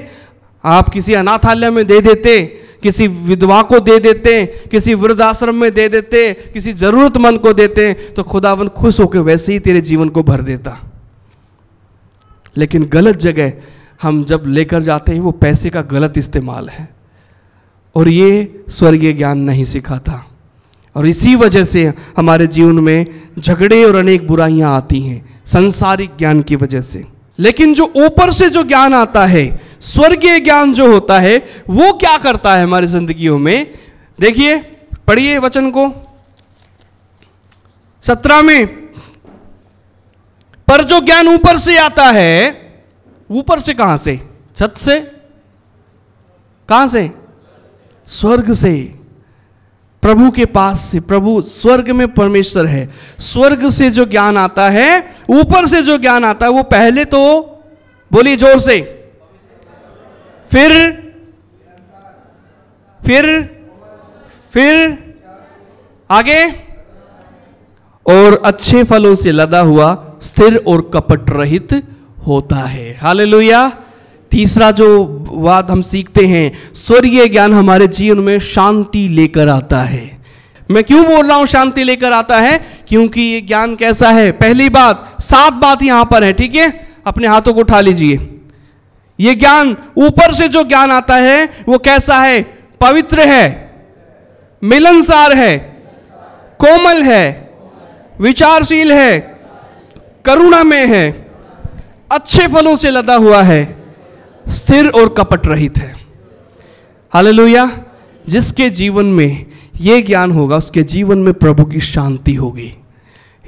आप किसी अनाथालय में दे देते किसी विधवा को दे देते किसी वृद्धाश्रम में दे देते किसी जरूरतमंद को देते तो खुदावन खुश होकर वैसे ही तेरे जीवन को भर देता लेकिन गलत जगह हम जब लेकर जाते हैं वो पैसे का गलत इस्तेमाल है और ये स्वर्गीय ज्ञान नहीं सिखाता और इसी वजह से हमारे जीवन में झगड़े और अनेक बुराइयां आती हैं संसारिक ज्ञान की वजह से लेकिन जो ऊपर से जो ज्ञान आता है स्वर्गीय ज्ञान जो होता है वो क्या करता है हमारी जिंदगियों में देखिए पढ़िए वचन को सत्रह में पर जो ज्ञान ऊपर से आता है ऊपर से कहां से छत से कहां से स्वर्ग से प्रभु के पास से प्रभु स्वर्ग में परमेश्वर है स्वर्ग से जो ज्ञान आता है ऊपर से जो ज्ञान आता है वो पहले तो बोली जोर से फिर फिर फिर आगे और अच्छे फलों से लदा हुआ स्थिर और कपट रहित होता है हाल तीसरा जो बात हम सीखते हैं स्वर्गीय ज्ञान हमारे जीवन में शांति लेकर आता है मैं क्यों बोल रहा हूं शांति लेकर आता है क्योंकि ये ज्ञान कैसा है पहली बात सात बात यहां पर है ठीक है अपने हाथों को उठा लीजिए ये ज्ञान ऊपर से जो ज्ञान आता है वो कैसा है पवित्र है मिलनसार है कोमल है विचारशील है करुणामय है अच्छे फलों से लदा हुआ है स्थिर और कपट रहित है हालेलुया जिसके जीवन में ये ज्ञान होगा उसके जीवन में प्रभु की शांति होगी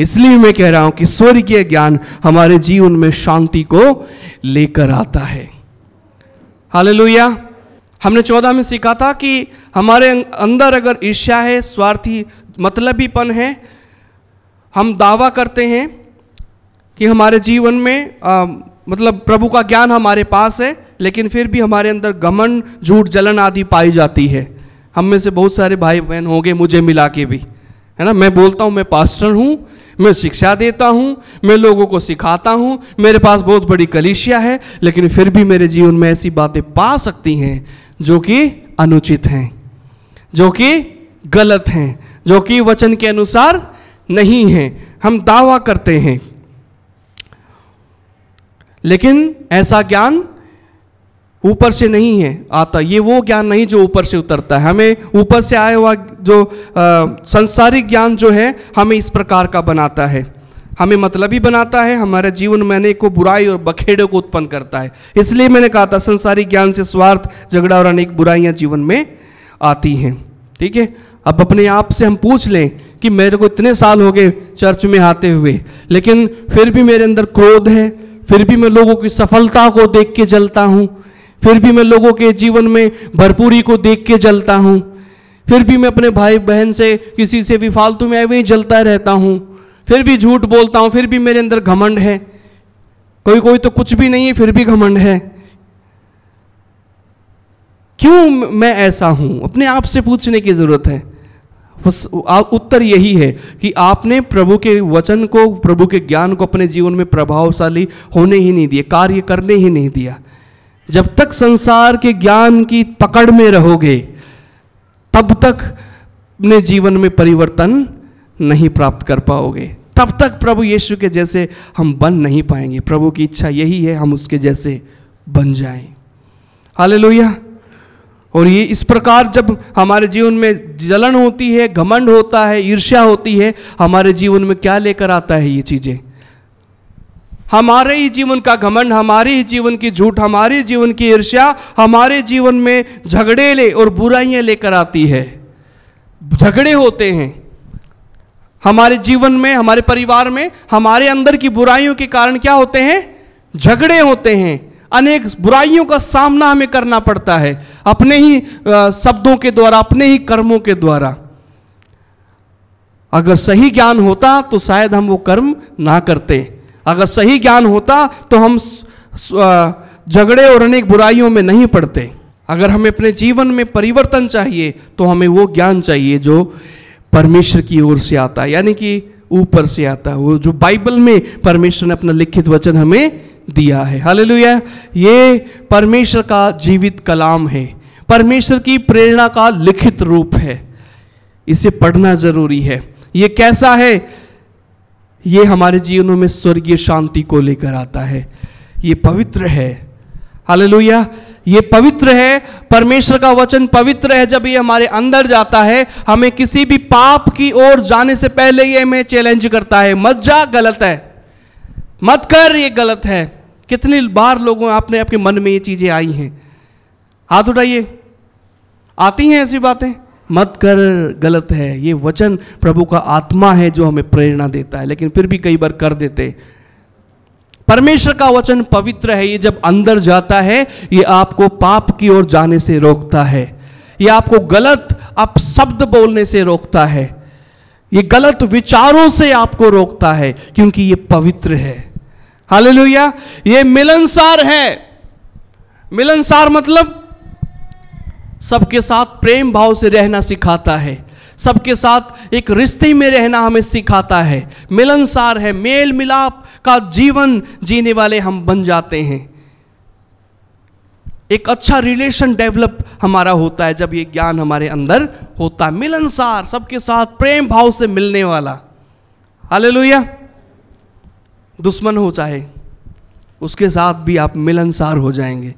इसलिए मैं कह रहा हूं कि स्वर्गीय ज्ञान हमारे जीवन में शांति को लेकर आता है हालेलुया हमने चौदह में सीखा था कि हमारे अं-, अंदर अगर ईर्ष्या है स्वार्थी मतलबीपन है हम दावा करते हैं कि हमारे जीवन में आ, मतलब प्रभु का ज्ञान हमारे पास है लेकिन फिर भी हमारे अंदर गमन झूठ जलन आदि पाई जाती है हम में से बहुत सारे भाई बहन होंगे मुझे मिला के भी है ना मैं बोलता हूँ मैं पास्टर हूँ मैं शिक्षा देता हूँ मैं लोगों को सिखाता हूँ मेरे पास बहुत बड़ी कलिशिया है लेकिन फिर भी मेरे जीवन में ऐसी बातें पा सकती हैं जो कि अनुचित हैं जो कि गलत हैं जो कि वचन के अनुसार नहीं हैं हम दावा करते हैं लेकिन ऐसा ज्ञान ऊपर से नहीं है आता ये वो ज्ञान नहीं जो ऊपर से उतरता है हमें ऊपर से आया हुआ जो आ, संसारिक ज्ञान जो है हमें इस प्रकार का बनाता है हमें मतलब ही बनाता है हमारे जीवन में को बुराई और बखेड़े को उत्पन्न करता है इसलिए मैंने कहा था संसारिक ज्ञान से स्वार्थ झगड़ा और अनेक बुराइयाँ जीवन में आती हैं ठीक है अब अपने आप से हम पूछ लें कि मेरे को इतने साल हो गए चर्च में आते हुए लेकिन फिर भी मेरे अंदर क्रोध है फिर भी मैं लोगों की सफलता को देख के जलता हूँ फिर भी मैं लोगों के जीवन में भरपूरी को देख के जलता हूँ फिर भी मैं अपने भाई बहन से किसी से भी फालतू में ऐवे ही जलता रहता हूँ फिर भी झूठ बोलता हूँ फिर भी मेरे अंदर घमंड है कोई कोई तो कुछ भी नहीं है फिर भी घमंड है क्यों मैं ऐसा हूं अपने आप से पूछने की जरूरत है उत्तर यही है कि आपने प्रभु के वचन को प्रभु के ज्ञान को अपने जीवन में प्रभावशाली होने ही नहीं दिए कार्य करने ही नहीं दिया जब तक संसार के ज्ञान की पकड़ में रहोगे तब तक अपने जीवन में परिवर्तन नहीं प्राप्त कर पाओगे तब तक प्रभु यीशु के जैसे हम बन नहीं पाएंगे प्रभु की इच्छा यही है हम उसके जैसे बन जाएं हाले और ये इस प्रकार जब हमारे जीवन में जलन होती है घमंड होता है ईर्ष्या होती है हमारे जीवन में क्या लेकर आता है ये चीज़ें हमारे ही जीवन का घमंड हमारे ही जीवन की झूठ हमारे जीवन की ईर्ष्या हमारे जीवन में झगड़े ले और बुराइयां लेकर आती है झगड़े होते हैं हमारे जीवन में हमारे परिवार में हमारे अंदर की बुराइयों के कारण क्या होते हैं झगड़े होते हैं अनेक बुराइयों का सामना हमें करना पड़ता है अपने ही शब्दों के द्वारा अपने ही कर्मों के द्वारा अगर सही ज्ञान होता तो शायद हम वो कर्म ना करते अगर सही ज्ञान होता तो हम झगड़े और अनेक बुराइयों में नहीं पड़ते अगर हमें अपने जीवन में परिवर्तन चाहिए तो हमें वो ज्ञान चाहिए जो परमेश्वर की ओर से आता है यानी कि ऊपर से आता है वो जो बाइबल में परमेश्वर ने अपना लिखित वचन हमें दिया है हाल ये परमेश्वर का जीवित कलाम है परमेश्वर की प्रेरणा का लिखित रूप है इसे पढ़ना जरूरी है ये कैसा है ये हमारे जीवनों में स्वर्गीय शांति को लेकर आता है ये पवित्र है हालेलुया ये पवित्र है परमेश्वर का वचन पवित्र है जब ये हमारे अंदर जाता है हमें किसी भी पाप की ओर जाने से पहले ये हमें चैलेंज करता है मत जा गलत है मत कर ये गलत है कितनी बार लोगों आपने आपके मन में ये चीज़ें आई हैं हाथ उठाइए आती हैं ऐसी बातें मत कर गलत है ये वचन प्रभु का आत्मा है जो हमें प्रेरणा देता है लेकिन फिर भी कई बार कर देते परमेश्वर का वचन पवित्र है ये जब अंदर जाता है ये आपको पाप की ओर जाने से रोकता है ये आपको गलत आप शब्द बोलने से रोकता है ये गलत विचारों से आपको रोकता है क्योंकि ये पवित्र है हाल ये मिलनसार है मिलनसार मतलब सबके साथ प्रेम भाव से रहना सिखाता है सबके साथ एक रिश्ते में रहना हमें सिखाता है मिलनसार है मेल मिलाप का जीवन जीने वाले हम बन जाते हैं एक अच्छा रिलेशन डेवलप हमारा होता है जब ये ज्ञान हमारे अंदर होता है मिलनसार सबके साथ प्रेम भाव से मिलने वाला हाल दुश्मन हो चाहे उसके साथ भी आप मिलनसार हो जाएंगे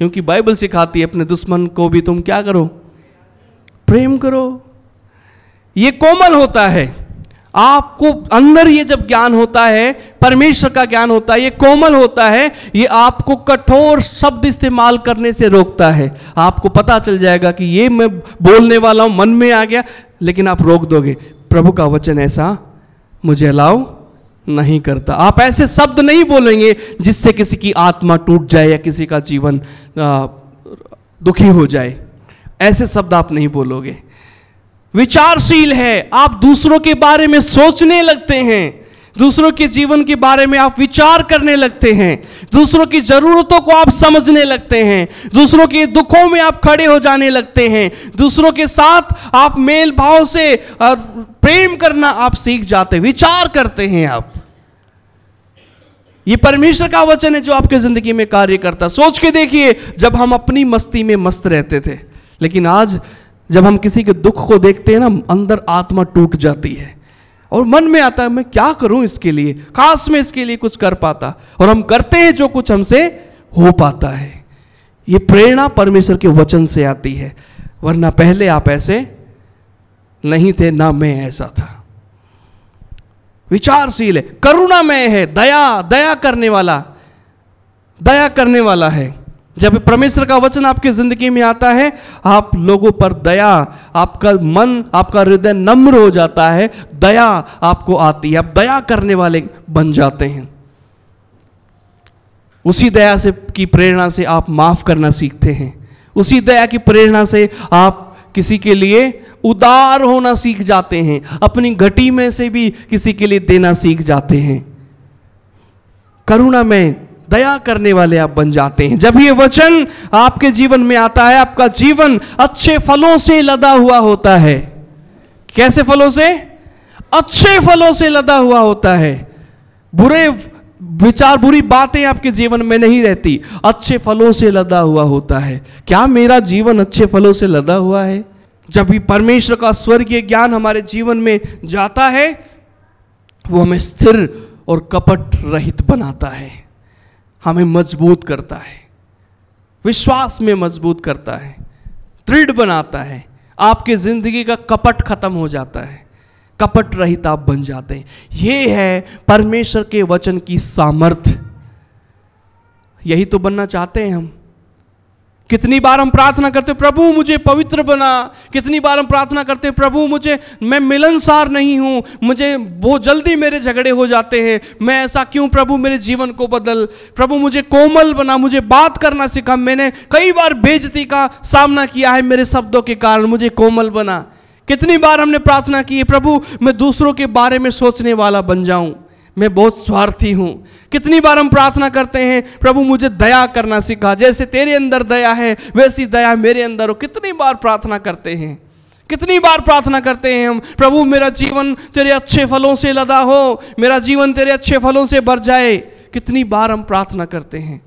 क्योंकि बाइबल सिखाती है अपने दुश्मन को भी तुम क्या करो प्रेम करो ये कोमल होता है आपको अंदर ये जब ज्ञान होता है परमेश्वर का ज्ञान होता है ये कोमल होता है ये आपको कठोर शब्द इस्तेमाल करने से रोकता है आपको पता चल जाएगा कि ये मैं बोलने वाला हूं मन में आ गया लेकिन आप रोक दोगे प्रभु का वचन ऐसा मुझे अलाउ नहीं करता आप ऐसे शब्द नहीं बोलेंगे जिससे किसी की आत्मा टूट जाए या किसी का जीवन आ, दुखी हो जाए ऐसे शब्द आप नहीं बोलोगे विचारशील है आप दूसरों के बारे में सोचने लगते हैं दूसरों के जीवन के बारे में आप विचार करने लगते हैं दूसरों की ज़रूरतों को आप समझने लगते हैं दूसरों के दुखों में आप खड़े हो जाने लगते हैं दूसरों के साथ आप मेल भाव से प्रेम करना आप सीख जाते विचार करते हैं आप ये परमेश्वर का वचन है जो आपके ज़िंदगी में कार्य करता सोच के देखिए जब हम अपनी मस्ती में मस्त रहते थे लेकिन आज जब हम किसी के दुख को देखते हैं ना अंदर आत्मा टूट जाती है और मन में आता है मैं क्या करूं इसके लिए काश में इसके लिए कुछ कर पाता और हम करते हैं जो कुछ हमसे हो पाता है ये प्रेरणा परमेश्वर के वचन से आती है वरना पहले आप ऐसे नहीं थे ना मैं ऐसा था विचारशील है करुणामय है दया दया करने वाला दया करने वाला है जब परमेश्वर का वचन आपकी जिंदगी में आता है आप लोगों पर दया आपका मन आपका हृदय नम्र हो जाता है दया आपको आती है आप दया करने वाले बन जाते हैं उसी दया से की प्रेरणा से आप माफ करना सीखते हैं उसी दया की प्रेरणा से आप किसी के लिए उदार होना सीख जाते हैं अपनी घटी में से भी किसी के लिए देना सीख जाते हैं करुणा में दया करने वाले आप बन जाते हैं जब ये वचन आपके जीवन में आता है आपका जीवन अच्छे फलों से लदा हुआ होता है कैसे फलों से अच्छे फलों से लदा हुआ होता है बुरे विचार बुरी बातें आपके जीवन में नहीं रहती अच्छे फलों से लदा हुआ होता है क्या मेरा जीवन अच्छे फलों से लदा हुआ है जब भी परमेश्वर का स्वर्गीय ज्ञान हमारे जीवन में जाता है वो हमें स्थिर और कपट रहित बनाता है हमें मजबूत करता है विश्वास में मजबूत करता है दृढ़ बनाता है आपके ज़िंदगी का कपट खत्म हो जाता है कपट रहित आप बन जाते हैं यह है परमेश्वर के वचन की सामर्थ्य यही तो बनना चाहते हैं हम कितनी बार हम प्रार्थना करते प्रभु मुझे पवित्र बना कितनी बार हम प्रार्थना करते प्रभु मुझे मैं मिलनसार नहीं हूं मुझे बहुत जल्दी मेरे झगड़े हो जाते हैं मैं ऐसा क्यों प्रभु मेरे जीवन को बदल प्रभु मुझे कोमल बना मुझे बात करना सिखा मैंने कई बार बेजती का सामना किया है मेरे शब्दों के कारण मुझे कोमल बना कितनी बार हमने प्रार्थना की है प्रभु मैं दूसरों के बारे में सोचने वाला बन जाऊं मैं बहुत स्वार्थी हूं कितनी बार हम प्रार्थना करते हैं प्रभु मुझे दया करना सिखा जैसे तेरे अंदर दया है वैसी दया मेरे अंदर हो कितनी बार प्रार्थना करते हैं कितनी बार प्रार्थना करते हैं हम प्रभु मेरा जीवन तेरे अच्छे फलों से लदा हो मेरा जीवन तेरे अच्छे फलों से भर जाए कितनी बार हम प्रार्थना करते हैं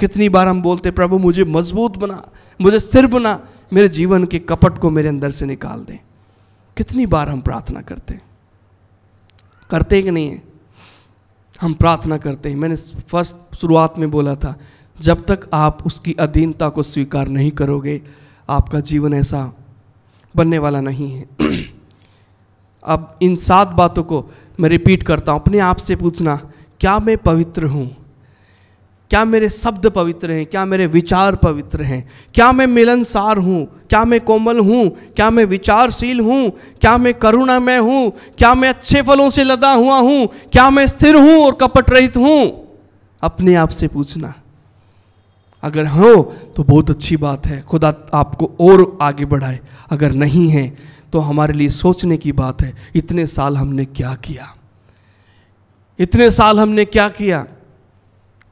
कितनी बार हम बोलते प्रभु मुझे मजबूत बना मुझे स्थिर बना मेरे जीवन के कपट को मेरे अंदर से निकाल दें कितनी बार हम प्रार्थना करते हैं करते कि नहीं है हम प्रार्थना करते हैं मैंने फर्स्ट शुरुआत में बोला था जब तक आप उसकी अधीनता को स्वीकार नहीं करोगे आपका जीवन ऐसा बनने वाला नहीं है अब इन सात बातों को मैं रिपीट करता हूँ अपने आप से पूछना क्या मैं पवित्र हूँ क्या मेरे शब्द पवित्र हैं क्या मेरे विचार पवित्र हैं क्या मैं मिलनसार हूँ क्या मैं कोमल हूँ क्या मैं विचारशील हूँ क्या मैं करुणामय हूँ क्या मैं अच्छे फलों से लदा हुआ हूँ क्या मैं स्थिर हूँ और कपट रहित हूँ अपने आप से पूछना अगर हो तो बहुत अच्छी बात है खुदा आपको और आगे बढ़ाए अगर नहीं है तो हमारे लिए सोचने की बात है इतने साल हमने क्या किया इतने साल हमने क्या किया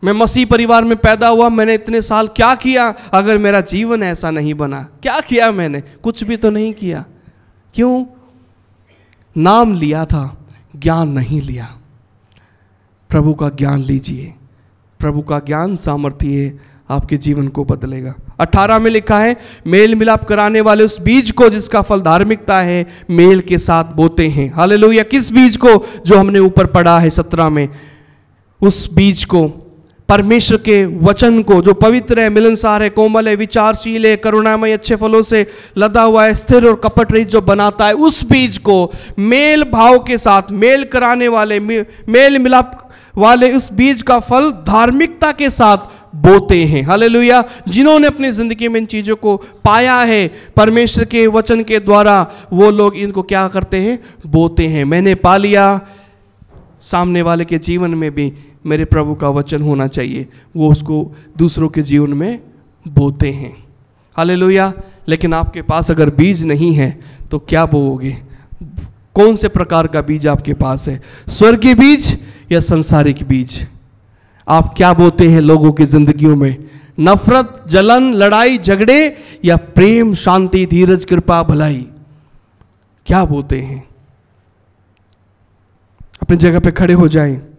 मैं मसीह परिवार में पैदा हुआ मैंने इतने साल क्या किया अगर मेरा जीवन ऐसा नहीं बना क्या किया मैंने कुछ भी तो नहीं किया क्यों नाम लिया था ज्ञान नहीं लिया प्रभु का ज्ञान लीजिए प्रभु का ज्ञान सामर्थ्य आपके जीवन को बदलेगा अठारह में लिखा है मेल मिलाप कराने वाले उस बीज को जिसका फल धार्मिकता है मेल के साथ बोते हैं हाल किस बीज को जो हमने ऊपर पढ़ा है सत्रह में उस बीज को परमेश्वर के वचन को जो पवित्र है मिलनसार है कोमल है विचारशील है करुणामय अच्छे फलों से लदा हुआ है स्थिर और कपट रहित जो बनाता है उस बीज को मेल भाव के साथ मेल कराने वाले मेल मिलाप वाले उस बीज का फल धार्मिकता के साथ बोते हैं हले जिन्होंने अपनी ज़िंदगी में इन चीज़ों को पाया है परमेश्वर के वचन के द्वारा वो लोग इनको क्या करते हैं बोते हैं मैंने पा लिया सामने वाले के जीवन में भी मेरे प्रभु का वचन होना चाहिए वो उसको दूसरों के जीवन में बोते हैं हाले लेकिन आपके पास अगर बीज नहीं है तो क्या बोओगे कौन से प्रकार का बीज आपके पास है स्वर्गीय बीज या संसारिक बीज आप क्या बोते हैं लोगों की जिंदगियों में नफरत जलन लड़ाई झगड़े या प्रेम शांति धीरज कृपा भलाई क्या बोते हैं अपनी जगह पे खड़े हो जाएं